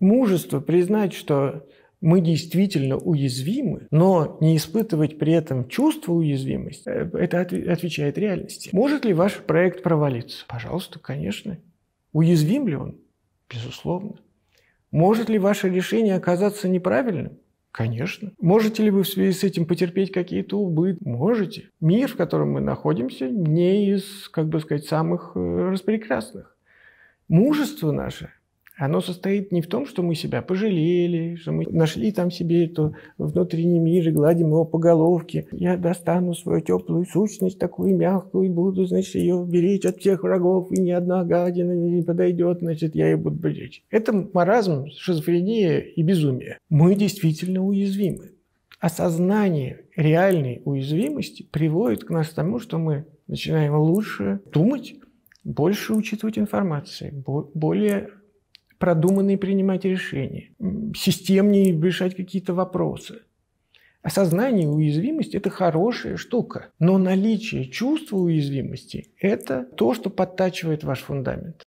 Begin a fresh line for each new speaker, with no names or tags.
мужество признать, что мы действительно уязвимы, но не испытывать при этом чувство уязвимости, э, это отвечает реальности. Может ли ваш проект провалиться? Пожалуйста, конечно. Уязвим ли он? Безусловно. Может ли ваше решение оказаться неправильным? Конечно. Можете ли вы в связи с этим потерпеть какие-то убытки? Можете. Мир, в котором мы находимся, не из, как бы сказать, самых э, распрекрасных. Мужество наше – оно состоит не в том, что мы себя пожалели, что мы нашли там себе эту внутренний мир и гладим его по головке. Я достану свою теплую сущность, такую мягкую, и буду, значит, ее беречь от всех врагов, и ни одна гадина не подойдет, значит, я ее буду беречь. Это маразм, шизофрения и безумие. Мы действительно уязвимы. Осознание реальной уязвимости приводит к нас к тому, что мы начинаем лучше думать, больше учитывать информации, более продуманные принимать решения, системнее решать какие-то вопросы. Осознание уязвимости – это хорошая штука, но наличие чувства уязвимости – это то, что подтачивает ваш фундамент.